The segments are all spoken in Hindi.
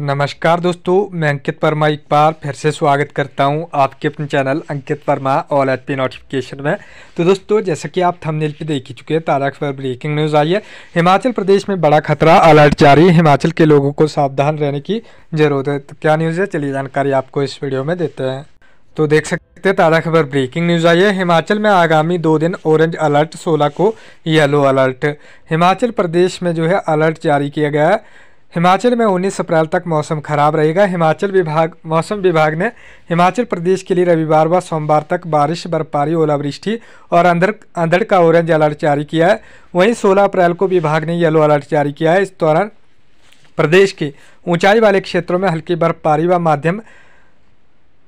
नमस्कार दोस्तों मैं अंकित वर्मा एक बार फिर से स्वागत करता हूं आपके अपने channel Ankit Verma all H P notification में तो दोस्तों जैसा कि आप थंबनेल पे देख ही चुके हैं ताज़ा खबर ब्रेकिंग न्यूज़ आई है हिमाचल प्रदेश में बड़ा खतरा अलर्ट जारी हिमाचल के लोगों को सावधान रहने की ज़रूरत है तो क्या न्यूज़ है चलिए जानकारी आपको इस वीडियो में देते हैं तो देख सकते हैं ताज़ा खबर ब्रेकिंग न्यूज़ आई है हिमाचल में आगामी दो दिन ऑरेंज अलर्ट 16 को येलो अलर्ट हिमाचल प्रदेश में जो है अलर्ट जारी किया गया है हिमाचल में 19 अप्रैल तक मौसम खराब रहेगा हिमाचल विभाग मौसम विभाग ने हिमाचल प्रदेश के लिए रविवार व सोमवार तक बारिश बर्फबारी ओलावृष्टि और अंधड़ अंधड़ का ऑरेंज अलर्ट जारी किया है वहीं 16 अप्रैल को विभाग ने येलो अलर्ट जारी किया है इस दौरान प्रदेश के ऊंचाई वाले क्षेत्रों में हल्की बर्फबारी व माध्यम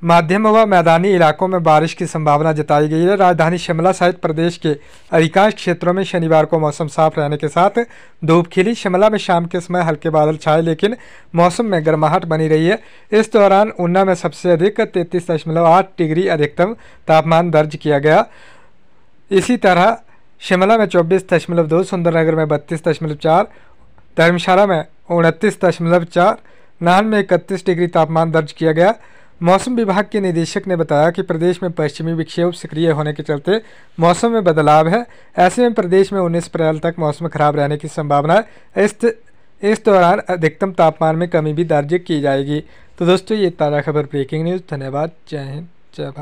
मध्यम व मैदानी इलाकों में बारिश की संभावना जताई गई है राजधानी शिमला सहित प्रदेश के अधिकांश क्षेत्रों में शनिवार को मौसम साफ रहने के साथ धूप खिली शिमला में शाम के समय हल्के बादल छाए लेकिन मौसम में गर्माहट बनी रही है इस दौरान ऊना में सबसे अधिक तैंतीस दशमलव आठ डिग्री अधिकतम तापमान दर्ज किया गया इसी तरह शिमला में चौबीस दशमलव दो सुंदरनगर में बत्तीस दशमलव चार धर्मशाला में उनतीस दशमलव चार नाहन में इकतीस डिग्री तापमान दर्ज किया गया मौसम विभाग के निदेशक ने बताया कि प्रदेश में पश्चिमी विक्षोभ सक्रिय होने के चलते मौसम में बदलाव है ऐसे में प्रदेश में 19 अप्रैल तक मौसम खराब रहने की संभावना है इस इस दौरान अधिकतम तापमान में कमी भी दर्ज की जाएगी तो दोस्तों ये ताज़ा खबर ब्रेकिंग न्यूज़ धन्यवाद जय हिंद जय भारत